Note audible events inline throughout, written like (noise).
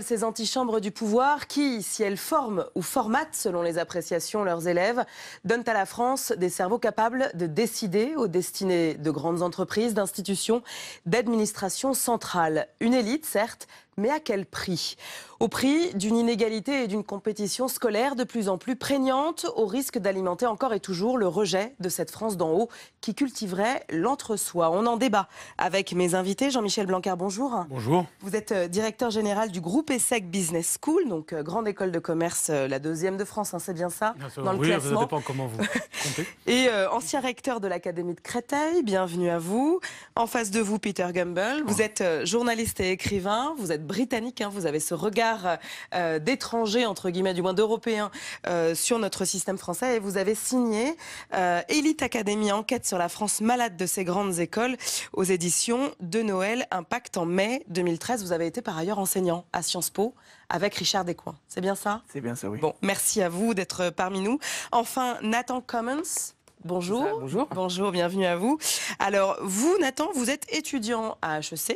Ces antichambres du pouvoir qui, si elles forment ou formatent selon les appréciations leurs élèves, donnent à la France des cerveaux capables de décider aux destinées de grandes entreprises, d'institutions, d'administrations centrales. Une élite, certes, mais à quel prix Au prix d'une inégalité et d'une compétition scolaire de plus en plus prégnante, au risque d'alimenter encore et toujours le rejet de cette France d'en haut qui cultiverait l'entre-soi. On en débat avec mes invités. Jean-Michel Blancard, bonjour. Bonjour. Vous êtes euh, directeur général du groupe ESSEC Business School, donc euh, grande école de commerce, euh, la deuxième de France, hein, c'est bien ça, bien classement. Ça dépend comment vous (laughs) comptez. et ancien recteur de l'Académie de Créteil, bienvenue à vous. En face de vous, Peter Gumbel. Vous êtes journaliste et écrivain, vous êtes britannique. Hein. Vous avez ce regard euh, d'étranger, entre guillemets, du moins d'européen, euh, sur notre système français. Et vous avez signé euh, Elite Academy, enquête sur la France malade de ses grandes écoles, aux éditions de Noël Impact en mai 2013. Vous avez été par ailleurs enseignant à Sciences Po avec Richard Descoings. C'est bien ça C'est bien ça, oui. Bon, merci à vous d'être parmi nous. Enfin, Nathan Commons. Bonjour. bonjour. Bonjour, bienvenue à vous. Alors, vous, Nathan, vous êtes étudiant à HEC,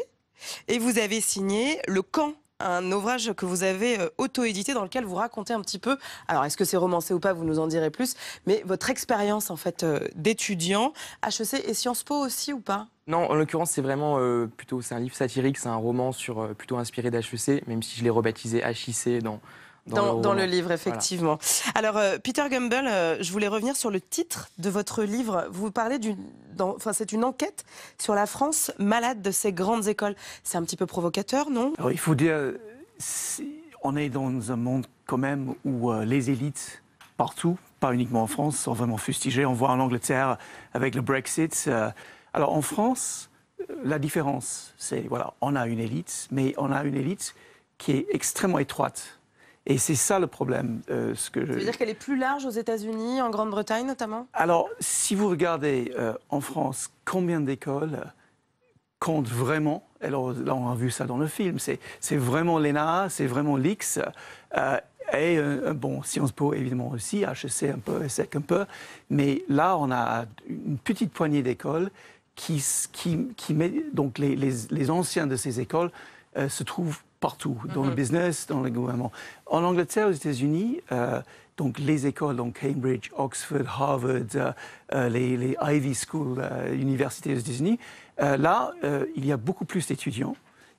et vous avez signé Le Camp un ouvrage que vous avez euh, auto-édité dans lequel vous racontez un petit peu, alors est-ce que c'est romancé ou pas, vous nous en direz plus, mais votre expérience en fait euh, d'étudiant, HEC et Sciences Po aussi ou pas non, en l'occurrence, c'est vraiment euh, plutôt c'est un livre satirique, c'est un roman sur plutôt inspiré d'HEC, même si je l'ai rebaptisé HIC dans dans, le, livre, effectivement. Alors, euh, Peter Gumbel, euh, je voulais revenir sur le titre de votre livre. Vous parlez d'une. Enfin, c'est une enquête sur la France malade de ses grandes écoles. C'est un petit peu provocateur, non Il faut dire. on est dans un monde quand même où euh, les élites, partout, pas uniquement en France, sont vraiment fustigées. On voit en Angleterre avec le Brexit. alors, en France. La différence, c'est, voilà, on a une élite, mais on a une élite qui est extrêmement étroite et c'est ça le problème. Euh, ce que je... Ça veut dire qu'elle est plus large aux États-Unis, en Grande-Bretagne notamment Alors, si vous regardez euh, en France, combien d'écoles comptent vraiment Alors, là, on a vu ça dans le film. C'est vraiment l'ENA, c'est vraiment l'IX. Euh, et bon, Sciences Po évidemment aussi, HEC un peu, ESSEC un peu. Mais là, on a une petite poignée d'écoles qui, qui, met, donc les, anciens de ces écoles se trouvent partout, dans le mhm. business, dans le gouvernement. En Angleterre, aux États-Unis, euh, donc les écoles, Cambridge, Oxford, Harvard, euh, euh, les, Ivy School, universités aux États-Unis, là, il y a beaucoup plus d'étudiants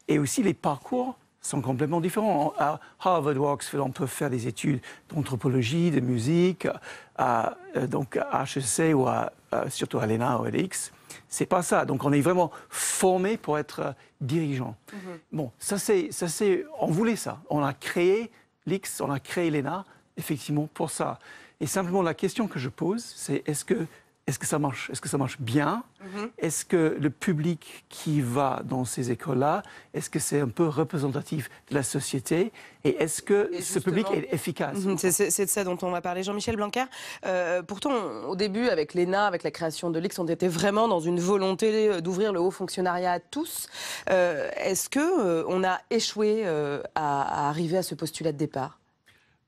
et aussi les parcours sont complètement différents. À Harvard ou Oxford, on peut faire des études d'anthropologie, de musique. À, donc à HEC ou à euh, surtout à l'ENA ou à l'EX. C'est pas ça. Donc on est vraiment formé pour être euh, dirigeant. Mm-hmm. Bon, ça c'est, ça c'est, on voulait ça. On a créé l'EX, on a créé l'ENA, effectivement pour ça. Et simplement la question que je pose, c'est est-ce que est-ce que ça marche Est-ce que ça marche bien mhm. Est-ce que le public qui va dans ces écoles-là, est-ce que c'est un peu représentatif de la société Et est-ce que ce public est efficace mhm, C'est de ça dont on va parler. Jean-Michel Blanquer, euh, pourtant, au début, avec l'ENA, avec la création de l'IX, on était vraiment dans une volonté euh, d'ouvrir le haut fonctionnariat à tous. Euh, est-ce qu'on on a échoué à, arriver à ce postulat de départ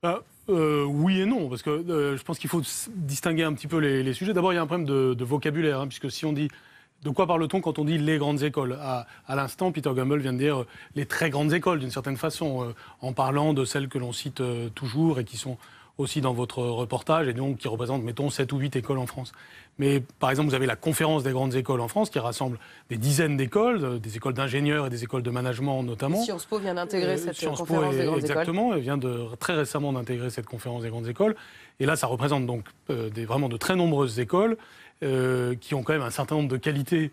bah, euh, oui et non, parce que euh, je pense qu'il faut distinguer un petit peu les, sujets. D'abord, il y a un problème de, vocabulaire, hein, puisque si on dit de quoi parle-t-on quand on dit les grandes écoles À, l'instant, Peter Gumbel vient de dire euh, les très grandes écoles, d'une certaine façon, en parlant de celles que l'on cite toujours et qui sont aussi dans votre reportage, et donc qui représente, mettons, 7 ou 8 écoles en France. Mais par exemple, vous avez la conférence des grandes écoles en France qui rassemble des dizaines d'écoles, euh, des écoles d'ingénieurs et des écoles de management notamment. Sciences Po vient d'intégrer euh, cette conférence des grandes exactement, écoles. Exactement, elle vient de, très récemment d'intégrer cette conférence des grandes écoles. Et là, ça représente donc euh, vraiment de très nombreuses écoles qui ont quand même un certain nombre de qualités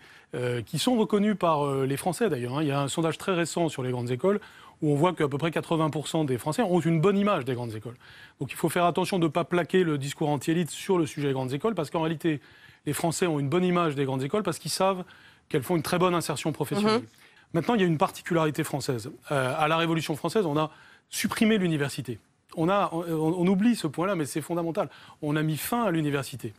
qui sont reconnues par les Français d'ailleurs. Hein. Il y a un sondage très récent sur les grandes écoles on voit qu'à peu près 80% des Français ont une bonne image des grandes écoles. Donc il faut faire attention de ne pas plaquer le discours anti-élite sur le sujet des grandes écoles, parce qu'en réalité, les Français ont une bonne image des grandes écoles parce qu'ils savent qu'elles font une très bonne insertion professionnelle. Mhm. Maintenant, il y a une particularité française. Euh, à la Révolution française, on a supprimé l'université. On, a, on, oublie ce point-là, mais c'est fondamental. On a mis fin à l'université.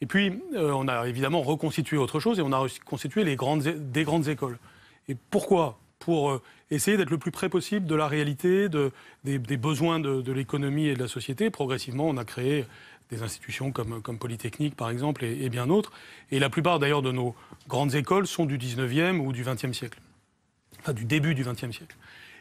Et puis, euh, on a évidemment reconstitué autre chose et on a reconstitué les grandes, des grandes écoles. Et pourquoi pour euh, essayer d'être le plus près possible de la réalité, des, besoins de, l'économie et de la société. Progressivement, on a créé des institutions comme, Polytechnique, par exemple, et, bien d'autres. Et la plupart, d'ailleurs, de nos grandes écoles sont du 19e ou du 20e siècle, du début du 20e siècle.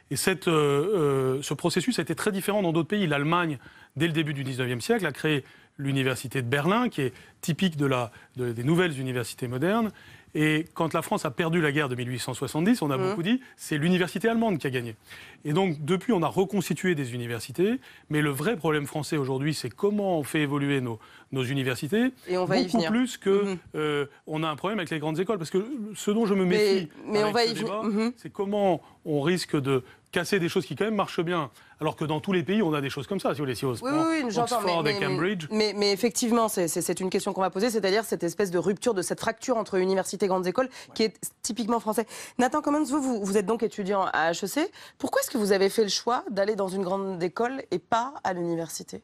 Et euh, euh, ce processus a été très différent dans d'autres pays. L'Allemagne, dès le début du 19e siècle, a créé l'université de Berlin, qui est typique des nouvelles universités modernes, et quand la France a perdu la guerre de 1870, on a mmh. beaucoup dit, c'est l'université allemande qui a gagné. Et donc, depuis, on a reconstitué des universités. Mais le vrai problème français aujourd'hui, c'est comment on fait évoluer nos, universités. Et on va beaucoup y venir. plus que mhm. euh, on a un problème avec les grandes écoles. Parce que ce dont je me méfie, mais, on va mhm. c'est comment on risque de casser des choses qui quand même marchent bien, alors que dans tous les pays, on a des choses comme ça, si vous voulez, si on oui, oui, Oxford mais, et Cambridge. Mais, effectivement, c'est une question qu'on va poser, c'est-à-dire cette espèce de rupture, de cette fracture entre université et grandes écoles, qui est typiquement français. Nathan Commons, vous, vous, vous êtes donc étudiant à HEC. Pourquoi est-ce que vous avez fait le choix d'aller dans une grande école et pas à l'université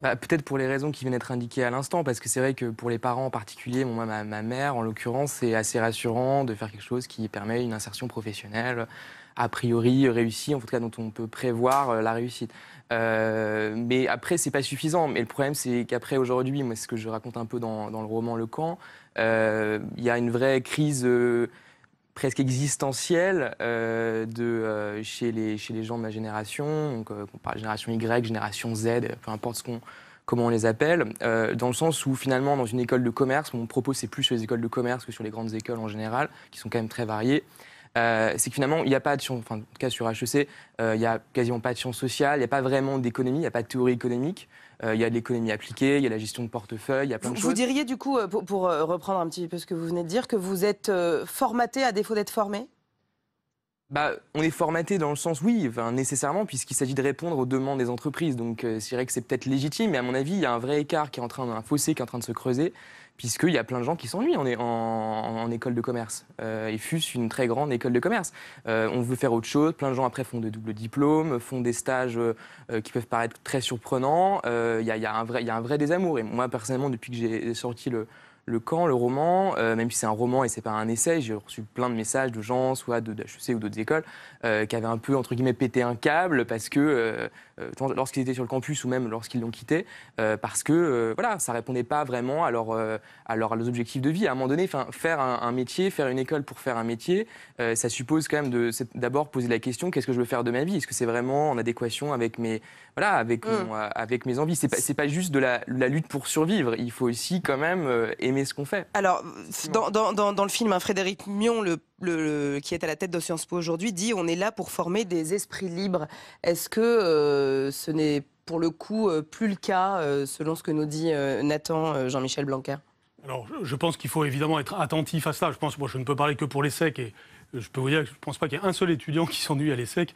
bah, Peut-être pour les raisons qui viennent être indiquées à l'instant, parce que c'est vrai que pour les parents en particulier, moi, ma, ma, mère en l'occurrence, c'est assez rassurant de faire quelque chose qui permet une insertion professionnelle, a priori réussie, en tout cas dont on peut prévoir euh, la réussite. Euh, mais après, c'est pas suffisant. Mais le problème, c'est qu'après aujourd'hui, moi, ce que je raconte un peu dans, dans le roman Le Camp, euh, il y a une vraie crise presque existentielle euh, de, euh, chez, les, chez les gens de ma génération, donc, euh, on parle génération Y, génération Z, peu importe comment on les appelle, dans le sens où finalement dans une école de commerce, mon propos c'est plus sur les écoles de commerce que sur les grandes écoles en général, qui sont quand même très variées. c'est que finalement, il n'y a pas de science, en tout cas sur HEC, il n'y a quasiment pas de sciences sociales, il n'y a pas vraiment d'économie, il n'y a pas de théorie économique. Euh, il y a de l'économie appliquée, il y a la gestion de portefeuille, il y a plein de choses. Vous diriez du coup, euh, pour, euh, reprendre un petit peu ce que vous venez de dire, que vous êtes formaté à défaut d'être formé bah, on est formaté dans le sens, oui, nécessairement, puisqu'il s'agit de répondre aux demandes des entreprises. Donc, c'est vrai que c'est peut-être légitime, mais à mon avis, il y a un vrai écart qui est en train, un fossé qui est en train de se creuser puisqu'il y a plein de gens qui s'ennuient en, en, école de commerce, euh, et fût une très grande école de commerce. Euh, on veut faire autre chose, plein de gens après font des doubles diplômes, font des stages euh, qui peuvent paraître très surprenants, il y, y, a un vrai désamour. Et moi, personnellement, depuis que j'ai sorti le, le camp, le roman, euh, même si c'est un roman et c'est pas un essai, j'ai reçu plein de messages de gens, soit de, de e ou d'autres écoles, euh, qui avaient un peu, entre guillemets, pété un câble parce que, euh, lorsqu'ils étaient sur le campus ou même lorsqu'ils l'ont quitté, parce que, voilà, ça répondait pas vraiment à, à, leurs objectifs de vie. À un moment donné, faire un, métier, faire une école pour faire un métier, ça suppose quand même d'abord poser la question qu'est-ce que je veux faire de ma vie Est-ce que c'est vraiment en adéquation avec mes, voilà, avec, mm. avec mes envies C'est pas, pas juste de la, la, lutte pour survivre. Il faut aussi quand même aimer ce qu'on fait. Alors, dans, le film, hein, Frédéric Mion, qui est à la tête de Sciences Po aujourd'hui, dit on est là pour former des esprits libres. Est-ce que euh, ce n'est pour le coup euh, plus le cas, euh, selon ce que nous dit Nathan Jean-Michel Blanquer alors, je pense qu'il faut évidemment être attentif à ça. Je pense, moi, je ne peux parler que pour les secs et je peux vous dire que je ne pense pas qu'il y ait un seul étudiant qui s'ennuie à l'ESSEC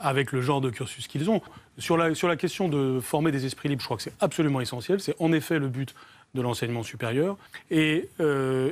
avec le genre de cursus qu'ils ont. sur la question de former des esprits libres, je crois que c'est absolument essentiel. C'est en effet le but de l'enseignement supérieur. Et, euh,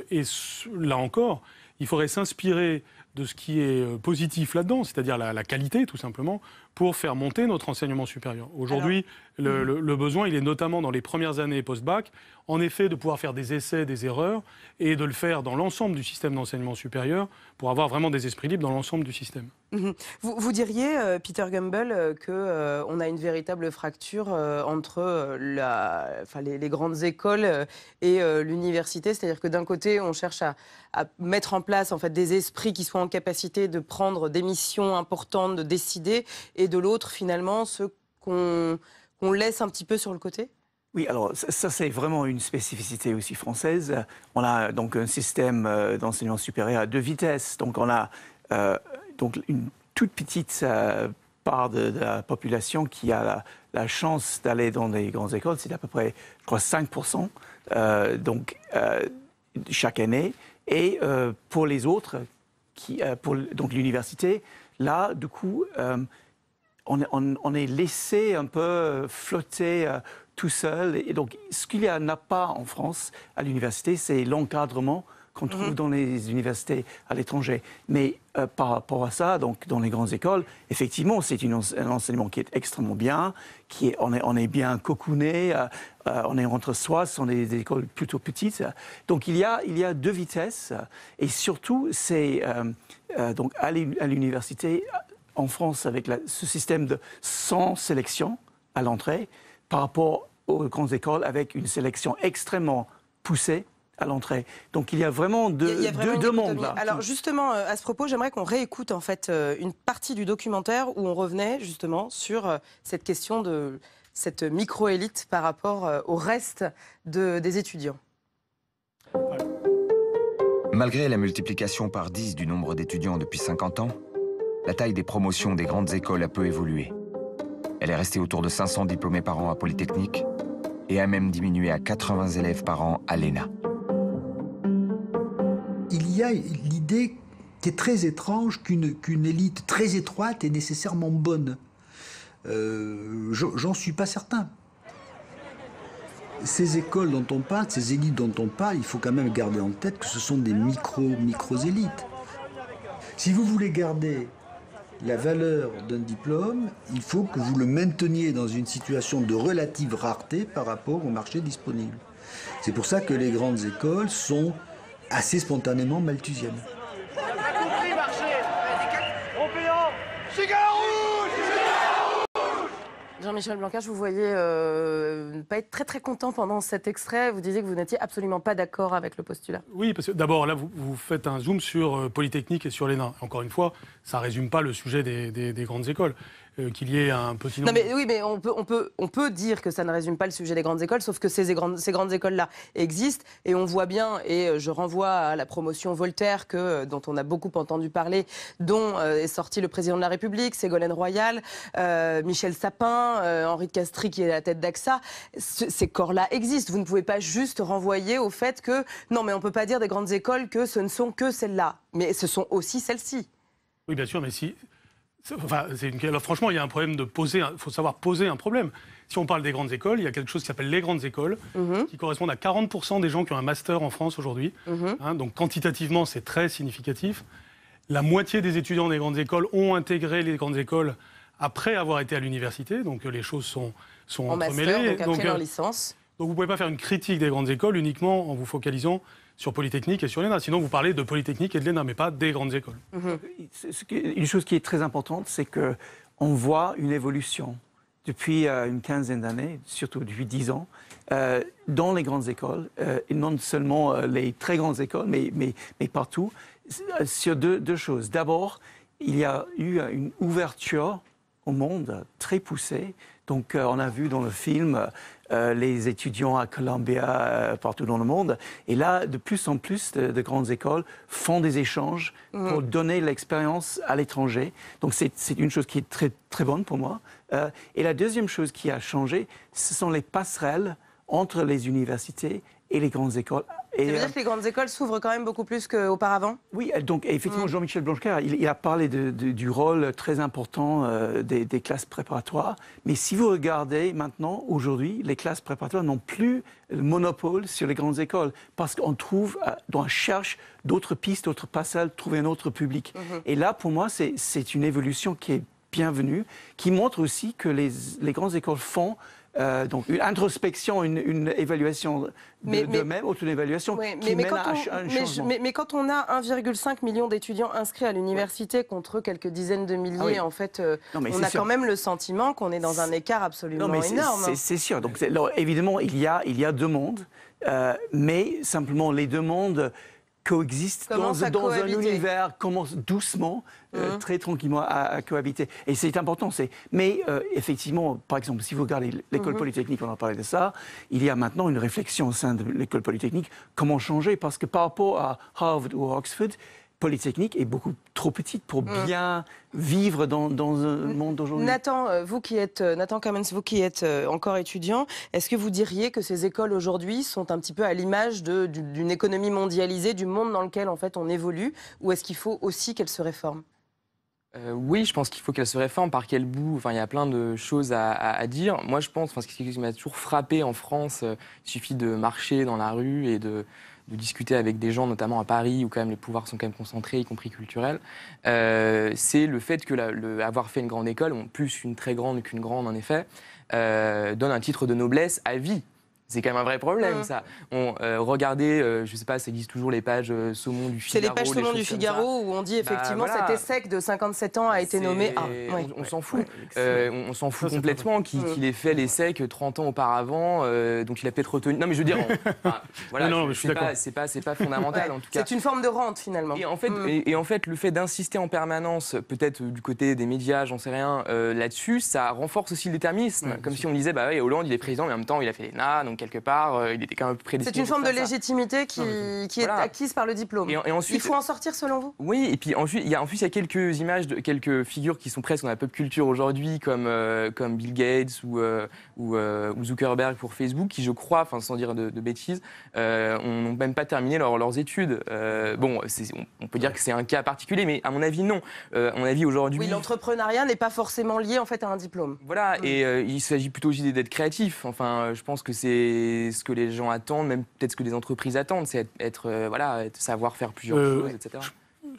là encore, il faudrait s'inspirer de ce qui est euh, positif là-dedans, c'est-à-dire la, qualité tout simplement, pour faire monter notre enseignement supérieur. Aujourd'hui, hmm. le, besoin, il est notamment dans les premières années post-bac, en effet, de pouvoir faire des essais, des erreurs, et de le faire dans l'ensemble du système d'enseignement supérieur, pour avoir vraiment des esprits libres dans l'ensemble du système. Hmm. Vous, diriez, euh, Peter Gumbel, euh, que qu'on euh, on a une véritable fracture entre la, les, grandes écoles et l'université, c'est-à-dire que d'un côté, on cherche à, à, mettre en place en fait, des esprits qui soient en capacité de prendre des missions importantes, de décider, et et de l'autre, finalement, ceux qu'on laisse un petit peu sur le côté oui, alors ça, c'est vraiment une spécificité aussi française. On a donc un système euh, d'enseignement supérieur à deux vitesses. Donc on a euh, donc une toute petite euh, part de, la population qui a la, chance d'aller dans des grandes écoles. C'est à peu près, je crois, 5% donc, chaque année. Et pour les autres, qui, pour donc l'université, là, du coup, on, est laissé un peu euh, flotter euh, tout seul. Et donc, ce qu'il n'y a pas en France à l'université, c'est l'encadrement qu'on trouve mhm. dans les universités à l'étranger. Mais euh, par rapport à ça, donc dans les grandes écoles, effectivement, c'est un enseignement qui est extrêmement bien, qui est, on, est, bien cocooné, on est entre soi, ce sont des, écoles plutôt petites. Donc il y a, il y a deux vitesses, et surtout, c'est donc à l'université, en France avec ce système de 100 sélection à l'entrée par rapport aux grandes écoles avec une sélection extrêmement poussée à l'entrée. Donc il y a vraiment deux, mondes là. Alors justement, euh, à ce propos, j'aimerais qu'on réécoute en fait euh, une partie du documentaire où on revenait justement sur euh, cette question de cette micro-élite par rapport au reste des étudiants. Malgré la multiplication par 10 du nombre d'étudiants depuis 50 ans, la taille des promotions des grandes écoles a peu évolué. Elle est restée autour de 500 diplômés par an à Polytechnique et a même diminué à 80 élèves par an à l'ENA. Il y a l'idée qui est très étrange qu'une élite très étroite est nécessairement bonne. Euh, j'en suis pas certain. Ces écoles dont on parle, ces élites dont on parle, il faut quand même garder en tête que ce sont des micro-élites. si vous voulez garder la valeur d'un diplôme, il faut que vous le mainteniez dans une situation de relative rareté par rapport au marché disponible. C'est pour ça que les grandes écoles sont assez spontanément malthusiennes. Jean-Michel Blanquer, je vous voyais ne euh, pas être très très content pendant cet extrait. Vous disiez que vous n'étiez absolument pas d'accord avec le postulat. Oui, parce que d'abord là, vous, faites un zoom sur euh, Polytechnique et sur l'ENA. Encore une fois, ça ne résume pas le sujet des grandes écoles. Euh, qu'il y ait un petit Non, mais oui, mais on peut, on, peut, on peut dire que ça ne résume pas le sujet des grandes écoles, sauf que ces grandes, ces grandes écoles-là existent et on voit bien, et euh, je renvoie à la promotion Voltaire que, euh, dont on a beaucoup entendu parler, dont est sorti le président de la République, Ségolène Royal, Michel Sapin, Henri de Castries qui est à la tête d'AXA. ces corps-là existent. Vous ne pouvez pas juste renvoyer au fait que, non, mais on ne peut pas dire des grandes écoles que ce ne sont que celles-là, mais ce sont aussi celles-ci. Oui, bien sûr, mais si, franchement, il y a un problème de poser. faut savoir poser un problème. Si on parle des grandes écoles, il y a quelque chose qui s'appelle les grandes écoles, mhm. qui correspondent à 40% des gens qui ont un master en France aujourd'hui. Mhm. Hein, donc quantitativement, c'est très significatif. La moitié des étudiants des grandes écoles ont intégré les grandes écoles après avoir été à l'université. Donc les choses sont, sont en entremêlées. donc, euh, licence. donc vous ne pouvez pas faire une critique des grandes écoles uniquement en vous focalisant sur Polytechnique et sur l'ENA. Sinon, vous parlez de Polytechnique et de l'ENA, mais pas des grandes écoles. Mhm. Une chose qui est très importante, c'est que on voit une évolution depuis euh, une quinzaine d'années, surtout depuis dix ans, euh, dans les grandes écoles, euh, et non seulement les très grandes écoles, mais, partout, sur deux, choses. D'abord, il y a eu une ouverture au monde très poussée. Donc, on a vu dans le film euh, les étudiants à Columbia, euh, partout dans le monde. Et là, de plus en plus de, grandes écoles font des échanges mm. pour donner l'expérience à l'étranger. Donc c'est une chose qui est très, très bonne pour moi. Euh, et la deuxième chose qui a changé, ce sont les passerelles entre les universités et les grandes écoles et, ça dire euh, que les grandes écoles s'ouvrent quand même beaucoup plus qu'auparavant Oui, donc effectivement, mm. Jean-Michel Blanchard, il, a parlé du rôle très important euh, des, classes préparatoires. Mais si vous regardez maintenant, aujourd'hui, les classes préparatoires n'ont plus le monopole sur les grandes écoles parce qu'on trouve, euh, on cherche d'autres pistes, d'autres passages, trouver un autre public. Mm-hmm. Et là, pour moi, c'est une évolution qui est bienvenue, qui montre aussi que les, les grandes écoles font euh, donc une introspection, une, évaluation de, mêmes ou même, évaluation qui mais, mène à un changement. Mais, quand on a 1,5 million d'étudiants inscrits à l'université contre quelques dizaines de milliers, ah en fait, euh, on a quand même le sentiment qu'on est dans un écart absolument mais énorme. C'est sûr. Donc évidemment, il y a, il y a deux mondes, euh, mais simplement les deux mondes coexistent dans, un univers, commencent doucement, euh, hein très tranquillement à, cohabiter. Et c'est important. c'est Mais euh, effectivement, par exemple, si vous regardez l'école mmh polytechnique, on en parlait de ça, il y a maintenant une réflexion au sein de l'école polytechnique, comment changer Parce que par rapport à Harvard ou Oxford, Polytechnique est beaucoup trop petite pour mm. bien vivre dans, dans un monde d'aujourd'hui. Nathan, euh, vous qui êtes euh, Nathan Kamens, vous qui êtes euh, encore étudiant, est-ce que vous diriez que ces écoles aujourd'hui sont un petit peu à l'image d'une économie mondialisée, du monde dans lequel en fait on évolue, ou est-ce qu'il faut aussi qu'elles se réforment oui, je pense qu'il faut qu'elles se réforment. Par quel bout Enfin, il y a plein de choses à, dire. Moi, je pense, enfin, ce qui m'a toujours frappé en France, il suffit de marcher dans la rue et de, de discuter avec des gens, notamment à Paris, où quand même les pouvoirs sont quand même concentrés, y compris culturels, euh, c'est le fait que avoir fait une grande école, plus une très grande qu'une grande en effet, euh, donne un titre de noblesse à vie c'est quand même un vrai problème, mmh. ça. On, euh, regardez, je euh, je sais pas, ça existe toujours les pages euh, saumon du Figaro. C'est les pages saumon du Figaro où on dit bah, effectivement bah, cet ESSEC de 57 ans a été nommé. On s'en fout. on s'en fout complètement mmh. qu'il ait fait l'ESSEC 30 ans auparavant. donc il a peut-être retenu. Non, mais je veux dire, voilà, c'est pas, c'est pas, fondamental en tout cas. C'est une forme de rente finalement. Et en fait, mmh. et, en fait le fait d'insister en permanence, peut-être du côté des médias, j'en sais rien, là-dessus, ça renforce aussi le déterminisme. comme si on disait, bah Hollande, il est président, mais en même temps, il a fait les NA, quelque part, euh, il était quand même prédestiné. C'est une forme de légitimité qui, qui est acquise par le diplôme. Et, ensuite, il faut en sortir selon vous Oui, et puis ensuite, il y a, ensuite, il y a quelques images, de, quelques figures qui sont presque dans la pop culture aujourd'hui, comme, euh, comme Bill Gates ou, euh, ou, Zuckerberg pour Facebook, qui, je crois, enfin sans dire de, bêtises, n'ont même pas terminé leurs études. bon, on, on, peut dire que c'est un cas particulier, mais à mon avis, non. à mon avis, aujourd'hui. Oui, l'entrepreneuriat n'est pas forcément lié en fait à un diplôme. Voilà, mm. et il s'agit plutôt aussi d'être créatif. Enfin, je pense que c'est ce que les gens attendent, même peut-être ce que les entreprises attendent, c'est être, euh, voilà, savoir faire plusieurs euh, choses, etc.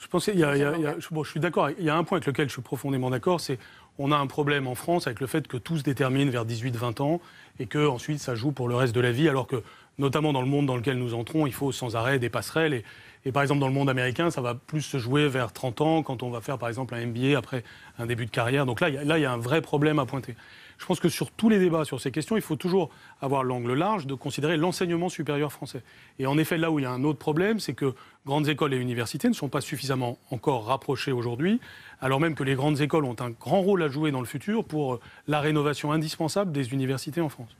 Je, pensais, je suis d'accord. Il y a un point avec lequel je suis profondément d'accord, c'est on a un problème en France avec le fait que tout se détermine vers 18-20 ans et que ensuite ça joue pour le reste de la vie, alors que notamment dans le monde dans lequel nous entrons, il faut sans arrêt des passerelles. Et, par exemple, dans le monde américain, ça va plus se jouer vers 30 ans quand on va faire par exemple un MBA après un début de carrière. Donc là, là, il y a un vrai problème à pointer je pense que sur tous les débats sur ces questions, il faut toujours avoir l'angle large de considérer l'enseignement supérieur français. Et en effet, là où il y a un autre problème, c'est que grandes écoles et universités ne sont pas suffisamment encore rapprochées aujourd'hui, alors même que les grandes écoles ont un grand rôle à jouer dans le futur pour la rénovation indispensable des universités en France.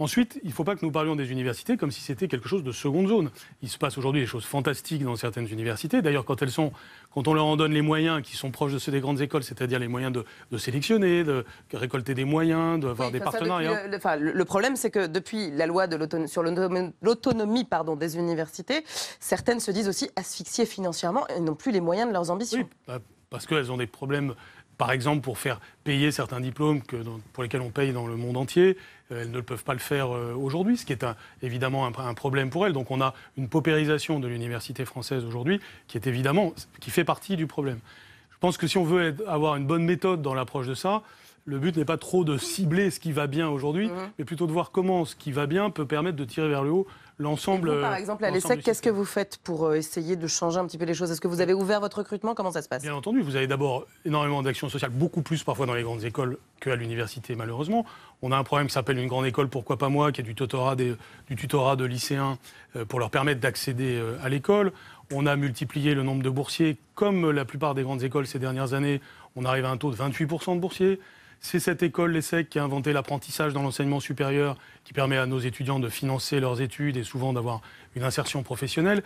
Ensuite, il ne faut pas que nous parlions des universités comme si c'était quelque chose de seconde zone. Il se passe aujourd'hui des choses fantastiques dans certaines universités. D'ailleurs, quand elles sont, quand on leur en donne les moyens qui sont proches de ceux des grandes écoles, c'est-à-dire les moyens de, sélectionner, de récolter des moyens, d'avoir des partenariats. le, problème, c'est que depuis la loi de sur l'autonomie des universités, certaines se disent aussi asphyxiées financièrement et n'ont plus les moyens de leurs ambitions. Oui, bah, parce qu'elles ont des problèmes par exemple pour faire payer certains diplômes pour lesquels on paye dans le monde entier. Euh, elles ne peuvent pas le faire euh, aujourd'hui, ce qui est évidemment un, problème pour elles. Donc on a une paupérisation de l'université française aujourd'hui qui est qui fait partie du problème. Je pense que si on veut avoir une bonne méthode dans l'approche de ça, le but n'est pas trop de cibler ce qui va bien aujourd'hui, mhm. mais plutôt de voir comment ce qui va bien peut permettre de tirer vers le haut l'ensemble. par exemple, à l'ESSEC, qu'est-ce que vous faites pour euh, essayer de changer un petit peu les choses Est-ce que vous avez ouvert votre recrutement Comment ça se passe Bien entendu, vous avez d'abord énormément d'actions sociales, beaucoup plus parfois dans les grandes écoles qu'à l'université, malheureusement. On a un problème qui s'appelle une grande école, pourquoi pas moi, qui a du tutorat, du tutorat de lycéens euh, pour leur permettre d'accéder euh, à l'école. On a multiplié le nombre de boursiers, comme la plupart des grandes écoles ces dernières années. On arrive à un taux de 28% de boursiers. C'est cette école, l'ESSEC, qui a inventé l'apprentissage dans l'enseignement supérieur, qui permet à nos étudiants de financer leurs études et souvent d'avoir une insertion professionnelle.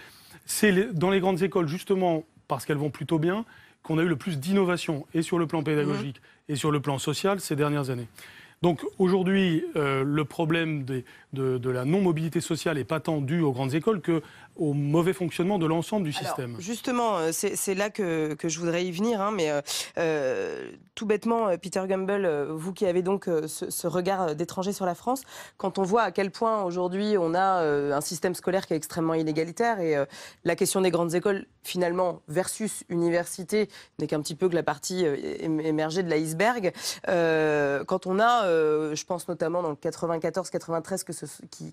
C'est dans les grandes écoles, justement, parce qu'elles vont plutôt bien, qu'on a eu le plus d'innovation, et sur le plan pédagogique, mmh. et sur le plan social, ces dernières années. Donc aujourd'hui, euh, le problème des, de, la non-mobilité sociale et pas tant due aux grandes écoles que au mauvais fonctionnement de l'ensemble du système. Justement, euh, c'est là que, je voudrais y venir, hein, mais euh, euh, tout bêtement, Peter Gumbel, vous qui avez donc ce, regard d'étranger sur la France, quand on voit à quel point aujourd'hui on a un système scolaire qui est extrêmement inégalitaire et la question des grandes écoles, finalement, versus université, n'est qu'un petit peu que la partie émergée de l'iceberg. quand on a, je pense notamment dans le 94-93, que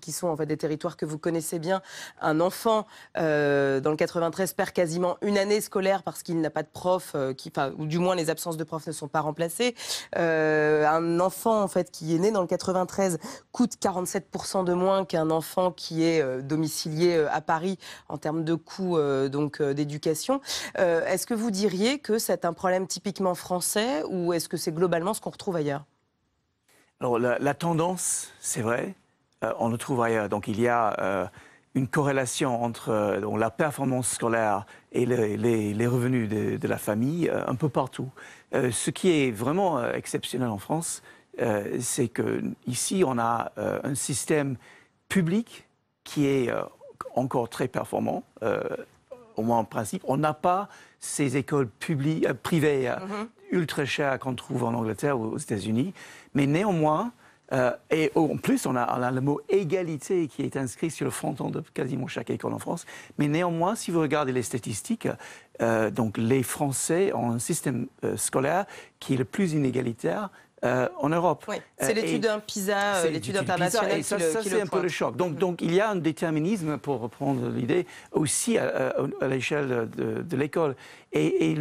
qui, sont en fait des territoires que vous connaissez bien. Un enfant euh, dans le 93 perd quasiment une année scolaire parce qu'il n'a pas de prof, euh, qui, ou du moins les absences de prof ne sont pas remplacées. Euh, un enfant en fait qui est né dans le 93 coûte 47% de moins qu'un enfant qui est domicilié à Paris en termes de coûts donc d'éducation. Est-ce que vous diriez que c'est un problème typiquement français ou est-ce que c'est globalement ce qu'on retrouve ailleurs alors la tendance, c'est vrai, euh, on le trouve ailleurs. Donc il y a euh, une corrélation entre euh, la performance scolaire et les, revenus de, la famille un peu partout. ce qui est vraiment exceptionnel en France, c'est qu'ici on a un système public qui est encore très performant au moins en principe, on n'a pas ces écoles privées mhm. ultra chères qu'on trouve en Angleterre ou aux États-Unis. Mais néanmoins, euh, et en plus, on a, le mot égalité qui est inscrit sur le fronton de quasiment chaque école en France. Mais néanmoins, si vous regardez les statistiques, euh, donc les Français ont un système euh, scolaire qui est le plus inégalitaire en Europe. Oui, c'est l'étude d'un PISA, l'étude internationale. ça, ça c'est un peu le choc. Donc, mm-hmm. donc il y a un déterminisme, pour reprendre l'idée, aussi à, l'échelle de, l'école. Et,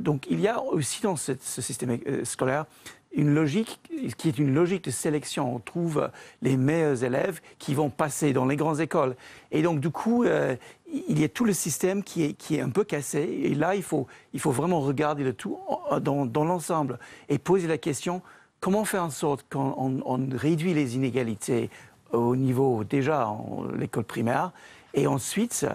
donc il y a aussi dans ce système scolaire une logique qui est une logique de sélection. On trouve les meilleurs élèves qui vont passer dans les grandes écoles. Et donc, du coup, euh, il y a tout le système qui est, un peu cassé. Et là, il faut, vraiment regarder le tout dans, l'ensemble et poser la question comment faire en sorte qu'on réduit les inégalités au niveau déjà l'école primaire et ensuite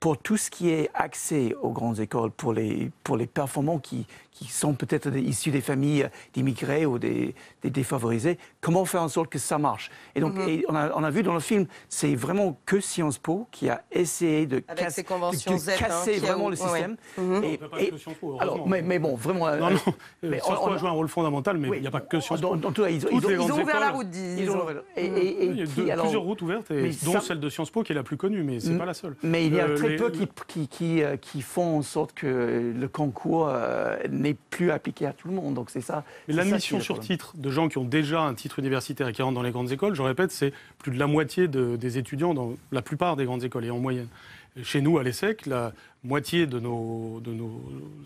pour tout ce qui est accès aux grandes écoles, pour les, pour les performants qui, qui sont peut-être issus des familles d'immigrés ou des, des, défavorisés, comment faire en sorte que ça marche Et donc, mhm. on, a, on, a, vu dans le film, c'est vraiment que Sciences Po qui a essayé de, hein, casser vraiment le système. Mhm. pas que Po, mais, bon, vraiment... Euh, non, mais euh, Sciences Po a joué un rôle fondamental, mais il n'y a pas que Sciences Po. ils, ont, ouvert la route, Il y a plusieurs routes ouvertes, dont celle de Sciences Po qui est la plus connue, mais ce n'est mm. pas la seule. Mais il y a euh, qui, qui, qui, euh, qui, font en sorte que le concours euh, n'est plus appliqué à tout le monde. Donc c'est ça. Mais l'admission sur titre de gens qui ont déjà un titre universitaire et qui rentrent dans les grandes écoles, je répète, c'est plus de la moitié des étudiants dans la plupart des grandes écoles et en moyenne. Chez nous, à l'ESSEC, la moitié de nos, de nos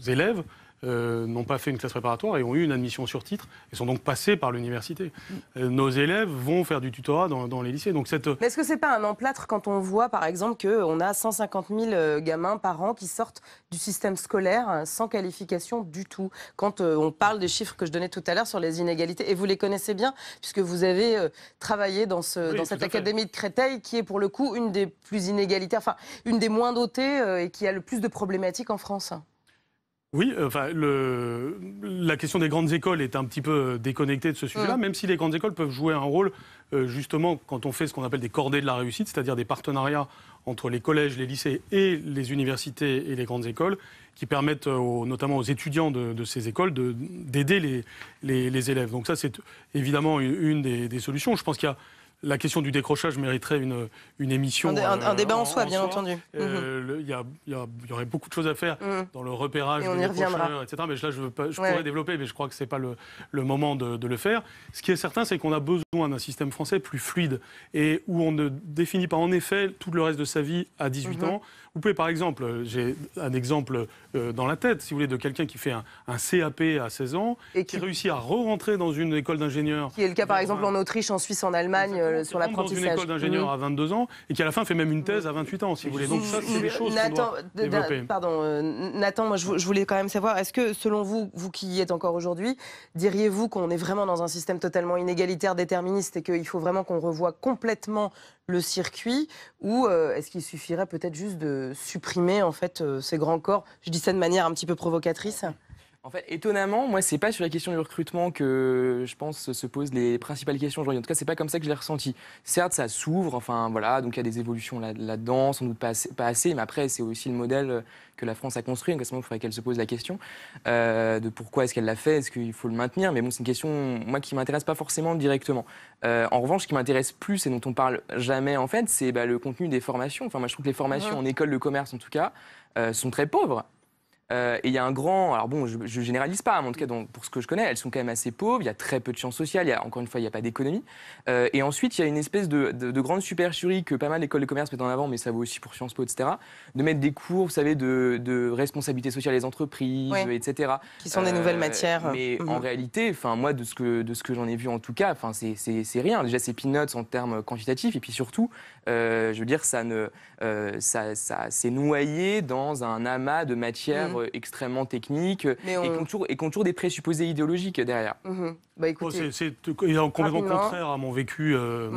élèves euh, n'ont pas fait une classe préparatoire et ont eu une admission sur titre et sont donc passés par l'université. Mm. Euh, nos élèves vont faire du tutorat dans, les lycées. Donc cette... Mais est-ce que ce n'est pas un emplâtre quand on voit par exemple qu'on a 150 000 euh, gamins par an qui sortent du système scolaire sans qualification du tout Quand on parle des chiffres que je donnais tout à l'heure sur les inégalités, et vous les connaissez bien puisque vous avez travaillé dans, dans cette académie de Créteil qui est pour le coup une des plus inégalitaires, enfin une des moins dotées et qui a le plus de problématiques en France. Oui, euh, enfin, le, la question des grandes écoles est un petit peu euh, déconnectée de ce sujet-là, même si les grandes écoles peuvent jouer un rôle, euh, justement, quand on fait ce qu'on appelle des cordées de la réussite, c'est-à-dire des partenariats entre les collèges, les lycées et les universités et les grandes écoles, qui permettent notamment aux étudiants de, ces écoles d'aider les, élèves. Donc ça, c'est évidemment une, des, des, solutions. Je pense qu'il y a la question du décrochage mériterait une, une émission. Un, euh, débat en, soi, bien entendu. Il y, aurait beaucoup de choses à faire mhm. dans le repérage, etc. Mais là, je, je pourrais développer, mais je crois que ce n'est pas le, le moment de, le faire. Ce qui est certain, c'est qu'on a besoin d'un système français plus fluide et où on ne définit pas en effet tout le reste de sa vie à 18 mhm. ans vous pouvez par exemple, j'ai un exemple euh, dans la tête, si vous voulez, de quelqu'un qui fait un, CAP à 16 ans et qui, réussit à re-rentrer dans une école d'ingénieur. Qui est le cas par exemple en Autriche, en Suisse, en Allemagne, euh, sur l'apprentissage. Dans une école d'ingénieur mm-hmm. à 22 ans et qui à la fin fait même une thèse à 28 ans, si vous voulez. Donc ça, c'est des mm-hmm. choses doit Pardon, euh, Nathan, moi je, je, voulais quand même savoir, est-ce que selon vous, vous qui y êtes encore aujourd'hui, diriez-vous qu'on est vraiment dans un système totalement inégalitaire, déterministe et qu'il faut vraiment qu'on revoie complètement le circuit ou euh, est-ce qu'il suffirait peut-être juste de supprimer en fait euh, ces grands corps Je dis ça de manière un petit peu provocatrice. En fait, étonnamment, moi, c'est pas sur la question du recrutement que je pense se posent les principales questions aujourd'hui. En tout cas, c'est pas comme ça que je l'ai ressenti. Certes, ça s'ouvre, enfin voilà, donc il y a des évolutions là-dedans, sans doute pas assez, mais après, c'est aussi le modèle euh, que la France a construit. Donc à ce moment, il faudrait qu'elle se pose la question euh, de pourquoi est-ce qu'elle l'a fait, est-ce qu'il faut le maintenir. Mais bon, c'est une question, moi, qui m'intéresse pas forcément directement. Euh, en revanche, ce qui m'intéresse plus et dont on parle jamais, en fait, c'est bah, le contenu des formations. Enfin, moi, je trouve que les formations en école de commerce, en tout cas, sont très pauvres. Euh, et il y a un grand. Alors bon, je, ne généralise pas, hein, mais en tout cas, donc, pour ce que je connais, elles sont quand même assez pauvres, il y a très peu de sciences sociales, il y a, encore une fois, il n'y a pas d'économie. Euh, et ensuite, il y a une espèce de, de, grande supercherie que pas mal d'écoles de commerce mettent en avant, mais ça vaut aussi pour Sciences Po, etc., de mettre des cours, vous savez, de, de responsabilité sociale des entreprises, etc. Qui sont des nouvelles euh, matières. Mais mhm. en réalité, enfin, moi, de ce que, de ce que j'en ai vu en tout cas, enfin, c'est rien. Déjà, c'est peanuts en termes quantitatifs, et puis surtout, je veux dire, ça ne. ça, ça c'est noyé dans un amas de matières. Euh, extrêmement technique euh, et, contour, euh, et contour des présupposés idéologiques derrière. Mhm. Bah, oh, écoutez... c'est complètement contraire à mon vécu. Mhm.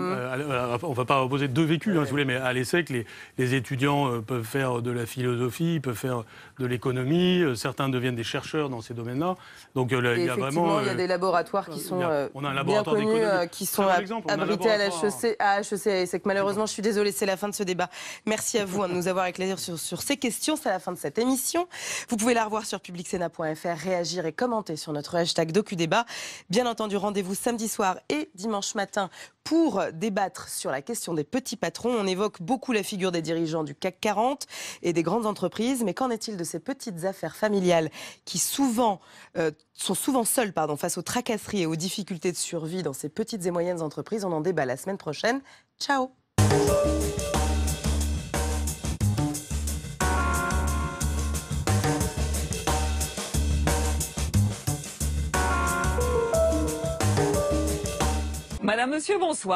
on ne va pas opposer deux vécus, hein, si vous voulez, mais à l'ESSEC, les, les, étudiants peuvent faire de la philosophie, peuvent faire de l'économie, certains deviennent des chercheurs dans ces domaines-là. Donc il y a vraiment. Il y a des laboratoires qui sont bien qui sont abrités à HEC, à HEC, hein. Malheureusement, je suis désolée, c'est la fin de ce débat. Merci à vous hein, de nous avoir éclairés sur, sur ces questions. C'est la fin de cette émission. Vous pouvez la revoir sur publicsena.fr, réagir et commenter sur notre hashtag DocuDébat. Bien entendu, rendez-vous samedi soir et dimanche matin pour débattre sur la question des petits patrons. On évoque beaucoup la figure des dirigeants du CAC 40 et des grandes entreprises, mais qu'en est-il de ces petites affaires familiales qui souvent euh, sont souvent seules face aux tracasseries et aux difficultés de survie dans ces petites et moyennes entreprises On en débat la semaine prochaine. Ciao monsieur, bonsoir.